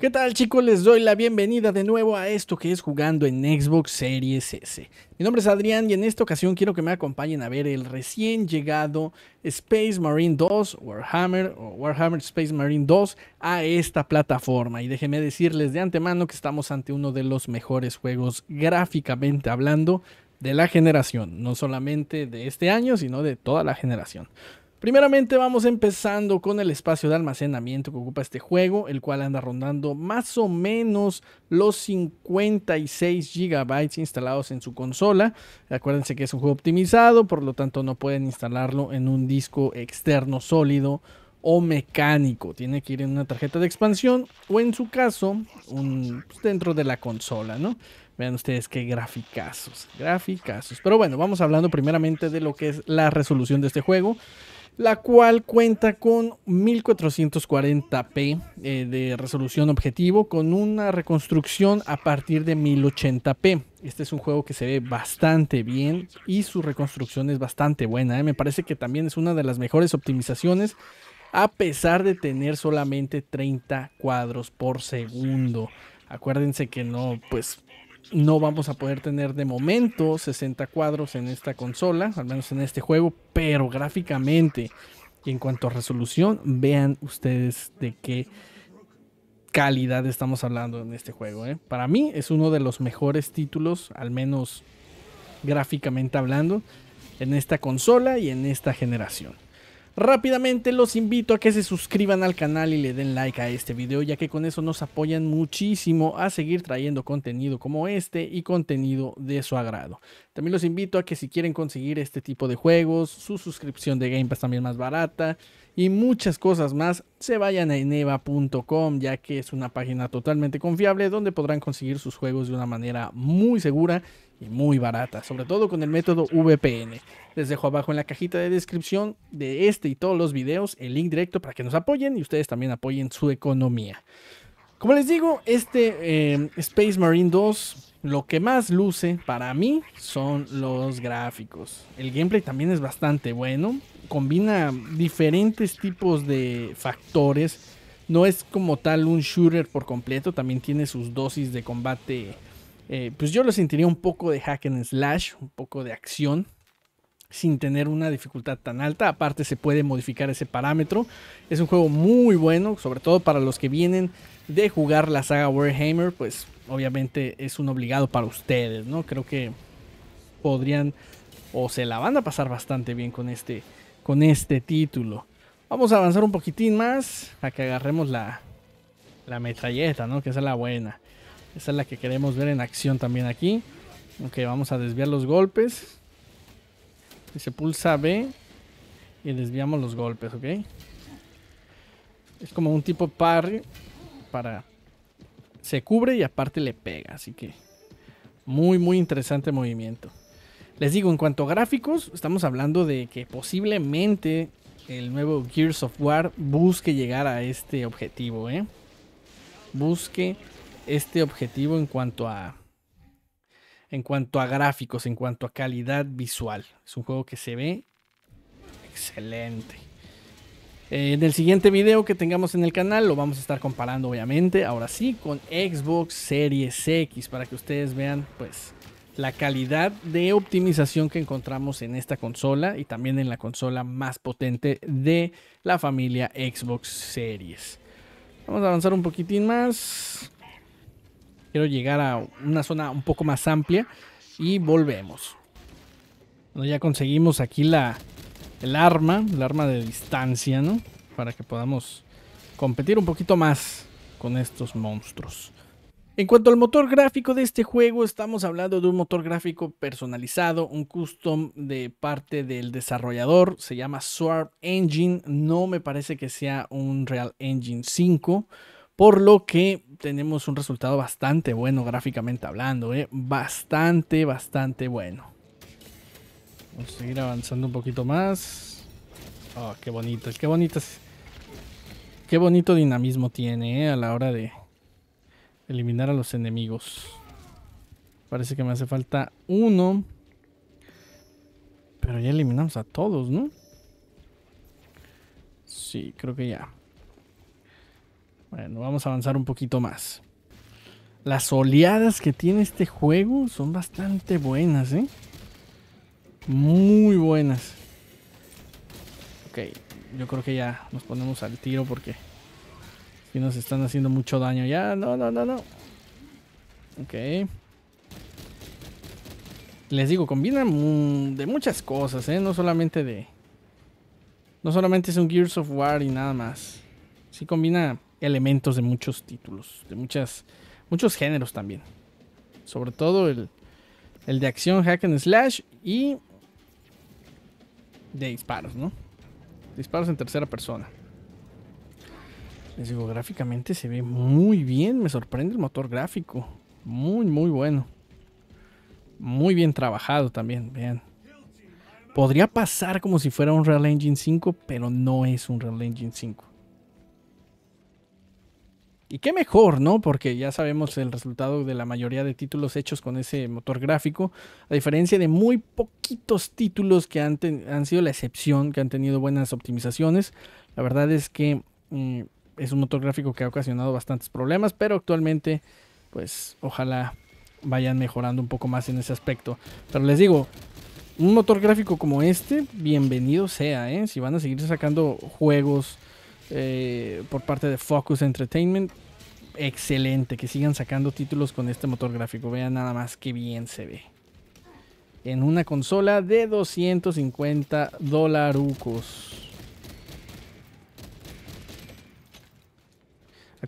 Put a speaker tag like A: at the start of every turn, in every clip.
A: ¿Qué tal chicos? Les doy la bienvenida de nuevo a esto que es jugando en Xbox Series S. Mi nombre es Adrián y en esta ocasión quiero que me acompañen a ver el recién llegado Space Marine 2, Warhammer o Warhammer Space Marine 2 a esta plataforma. Y déjenme decirles de antemano que estamos ante uno de los mejores juegos gráficamente hablando de la generación, no solamente de este año, sino de toda la generación. Primeramente vamos empezando con el espacio de almacenamiento que ocupa este juego, el cual anda rondando más o menos los 56 GB instalados en su consola. Acuérdense que es un juego optimizado, por lo tanto no pueden instalarlo en un disco externo sólido o mecánico. Tiene que ir en una tarjeta de expansión o en su caso un, pues, dentro de la consola, ¿no? Vean ustedes qué graficazos, graficazos. Pero bueno, vamos hablando primeramente de lo que es la resolución de este juego la cual cuenta con 1440p eh, de resolución objetivo con una reconstrucción a partir de 1080p. Este es un juego que se ve bastante bien y su reconstrucción es bastante buena. Eh. Me parece que también es una de las mejores optimizaciones a pesar de tener solamente 30 cuadros por segundo. Acuérdense que no, pues no vamos a poder tener de momento 60 cuadros en esta consola, al menos en este juego, pero gráficamente y en cuanto a resolución, vean ustedes de qué calidad estamos hablando en este juego. ¿eh? Para mí es uno de los mejores títulos, al menos gráficamente hablando, en esta consola y en esta generación. Rápidamente los invito a que se suscriban al canal y le den like a este video ya que con eso nos apoyan muchísimo a seguir trayendo contenido como este y contenido de su agrado. También los invito a que si quieren conseguir este tipo de juegos, su suscripción de Game Pass también más barata y muchas cosas más, se vayan a eneva.com ya que es una página totalmente confiable donde podrán conseguir sus juegos de una manera muy segura y muy barata, sobre todo con el método VPN. Les dejo abajo en la cajita de descripción de este y todos los videos el link directo para que nos apoyen y ustedes también apoyen su economía. Como les digo, este em, Space Marine 2 lo que más luce para mí son los gráficos. El gameplay también es bastante bueno combina diferentes tipos de factores. No es como tal un shooter por completo, también tiene sus dosis de combate. Eh, pues yo lo sentiría un poco de hack and slash, un poco de acción, sin tener una dificultad tan alta. Aparte se puede modificar ese parámetro. Es un juego muy bueno, sobre todo para los que vienen de jugar la saga Warhammer, pues obviamente es un obligado para ustedes, ¿no? Creo que podrían o se la van a pasar bastante bien con este con este título. Vamos a avanzar un poquitín más a que agarremos la, la metralleta, ¿no? Que esa es la buena. Esa es la que queremos ver en acción también aquí. Ok, vamos a desviar los golpes. Y se pulsa B y desviamos los golpes, ¿ok? Es como un tipo parry para... Se cubre y aparte le pega, así que... Muy, muy interesante movimiento. Les digo, en cuanto a gráficos, estamos hablando de que posiblemente el nuevo Gears of War busque llegar a este objetivo, ¿eh? Busque este objetivo en cuanto a en cuanto a gráficos, en cuanto a calidad visual. Es un juego que se ve excelente. Eh, en el siguiente video que tengamos en el canal lo vamos a estar comparando obviamente, ahora sí, con Xbox Series X para que ustedes vean pues la calidad de optimización que encontramos en esta consola y también en la consola más potente de la familia Xbox Series. Vamos a avanzar un poquitín más. Quiero llegar a una zona un poco más amplia y volvemos. ya conseguimos aquí la, el arma, el arma de distancia, ¿no? Para que podamos competir un poquito más con estos monstruos. En cuanto al motor gráfico de este juego, estamos hablando de un motor gráfico personalizado, un custom de parte del desarrollador, se llama Swarp Engine, no me parece que sea un Real Engine 5, por lo que tenemos un resultado bastante bueno gráficamente hablando, ¿eh? bastante, bastante bueno. Vamos a seguir avanzando un poquito más. Oh, qué bonito, qué bonitas! qué bonito dinamismo tiene ¿eh? a la hora de Eliminar a los enemigos. Parece que me hace falta uno. Pero ya eliminamos a todos, ¿no? Sí, creo que ya. Bueno, vamos a avanzar un poquito más. Las oleadas que tiene este juego son bastante buenas, ¿eh? Muy buenas. Ok, yo creo que ya nos ponemos al tiro porque nos están haciendo mucho daño. Ya, no, no, no, no. Ok. Les digo, combina de muchas cosas, ¿eh? No solamente de... No solamente es un Gears of War y nada más. Sí combina elementos de muchos títulos, de muchas, muchos géneros también. Sobre todo el, el de acción, hack and slash y de disparos, ¿no? Disparos en tercera persona. Les digo, gráficamente se ve muy bien. Me sorprende el motor gráfico. Muy, muy bueno. Muy bien trabajado también, vean. Podría pasar como si fuera un Real Engine 5, pero no es un Real Engine 5. Y qué mejor, ¿no? Porque ya sabemos el resultado de la mayoría de títulos hechos con ese motor gráfico, a diferencia de muy poquitos títulos que han, han sido la excepción, que han tenido buenas optimizaciones. La verdad es que... Mm, es un motor gráfico que ha ocasionado bastantes problemas, pero actualmente, pues ojalá vayan mejorando un poco más en ese aspecto. Pero les digo, un motor gráfico como este, bienvenido sea, ¿eh? Si van a seguir sacando juegos eh, por parte de Focus Entertainment, excelente, que sigan sacando títulos con este motor gráfico. Vean nada más que bien se ve. En una consola de 250 dolarucos.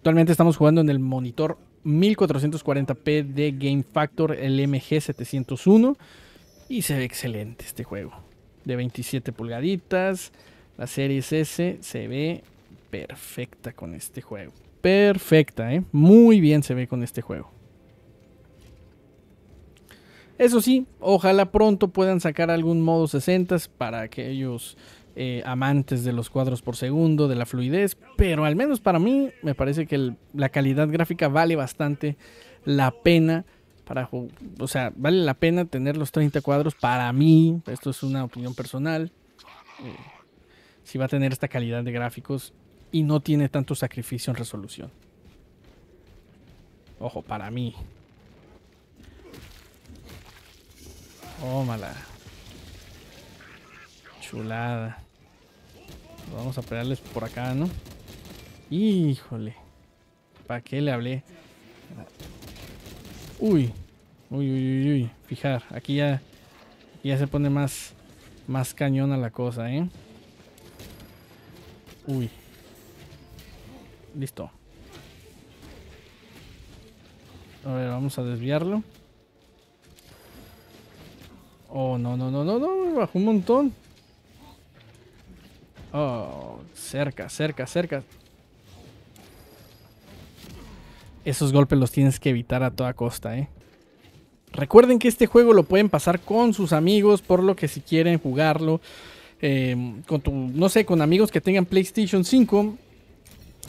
A: Actualmente estamos jugando en el monitor 1440p de Game Factor el mg 701 y se ve excelente este juego. De 27 pulgaditas, la serie S se ve perfecta con este juego. Perfecta, ¿eh? Muy bien se ve con este juego. Eso sí, ojalá pronto puedan sacar algún modo 60 para que ellos eh, amantes de los cuadros por segundo, de la fluidez, pero al menos para mí me parece que la calidad gráfica vale bastante la pena. Para, o sea, vale la pena tener los 30 cuadros para mí. Esto es una opinión personal. Eh, si va a tener esta calidad de gráficos y no tiene tanto sacrificio en resolución. Ojo, para mí. Oh, mala. Chulada. Vamos a pegarles por acá, ¿no? Híjole. ¿Para qué le hablé? Uy. Uy, uy, uy, uy. Fijar. Aquí ya, ya se pone más, más a la cosa, ¿eh? Uy. Listo. A ver, vamos a desviarlo. Oh, no, no, no, no, no. Bajó un montón. Oh, cerca, cerca, cerca. Esos golpes los tienes que evitar a toda costa, ¿eh? Recuerden que este juego lo pueden pasar con sus amigos, por lo que si quieren jugarlo, eh, con tu, no sé, con amigos que tengan PlayStation 5,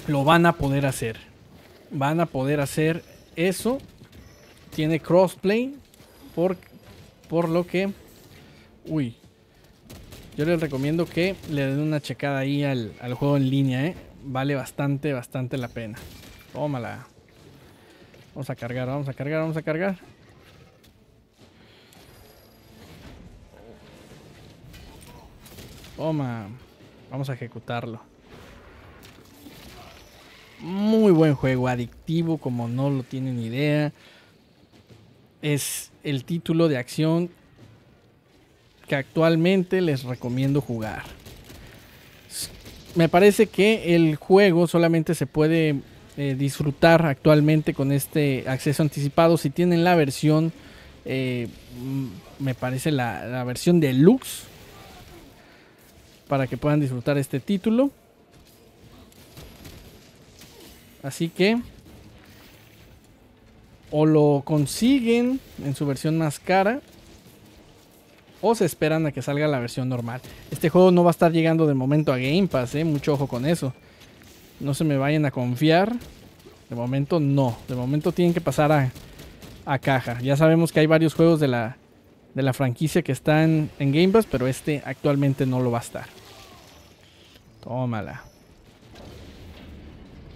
A: lo van a poder hacer. Van a poder hacer eso. Tiene crossplay, por, por lo que... Uy, yo les recomiendo que le den una checada ahí al, juego en línea, ¿eh? Vale bastante, bastante la pena. Tómala. Vamos a cargar, vamos a cargar, vamos a cargar. Toma. Vamos a ejecutarlo. Muy buen juego, adictivo como no lo tienen idea. Es el título de acción actualmente les recomiendo jugar. Me parece que el juego solamente se puede eh, disfrutar actualmente con este acceso anticipado si tienen la versión, eh, mm, me parece la, la versión deluxe, para que puedan disfrutar este título. Así que o lo consiguen en su versión más cara o se esperan a que salga la versión normal. Este juego no va a estar llegando de momento a Game Pass, eh, mucho ojo con eso. No se me vayan a confiar. De momento no, de momento tienen que pasar a, caja. Ya sabemos que hay varios juegos de la, de la franquicia que están en Game Pass, pero este actualmente no lo va a estar. Tómala.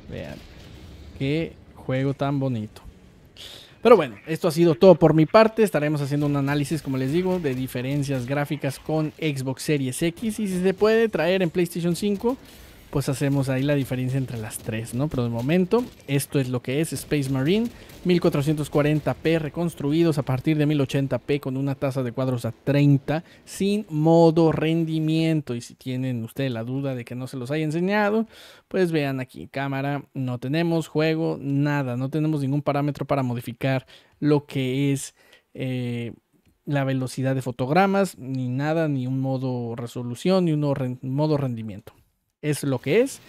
A: Vean, qué juego tan bonito. Pero bueno, esto ha sido todo por mi parte. Estaremos haciendo un análisis, como les digo, de diferencias gráficas con Xbox Series X y si se puede traer en PlayStation 5 pues hacemos ahí la diferencia entre las tres, ¿no? Pero de momento, esto es lo que es Space Marine, 1440p reconstruidos a partir de 1080p con una tasa de cuadros a 30 sin modo rendimiento. Y si tienen ustedes la duda de que no se los haya enseñado, pues vean aquí, cámara, no tenemos juego, nada, no tenemos ningún parámetro para modificar lo que es... Eh, la velocidad de fotogramas, ni nada, ni un modo resolución, ni un modo rendimiento es lo que es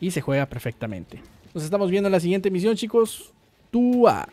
A: y se juega perfectamente. Nos estamos viendo en la siguiente misión, chicos. Tua.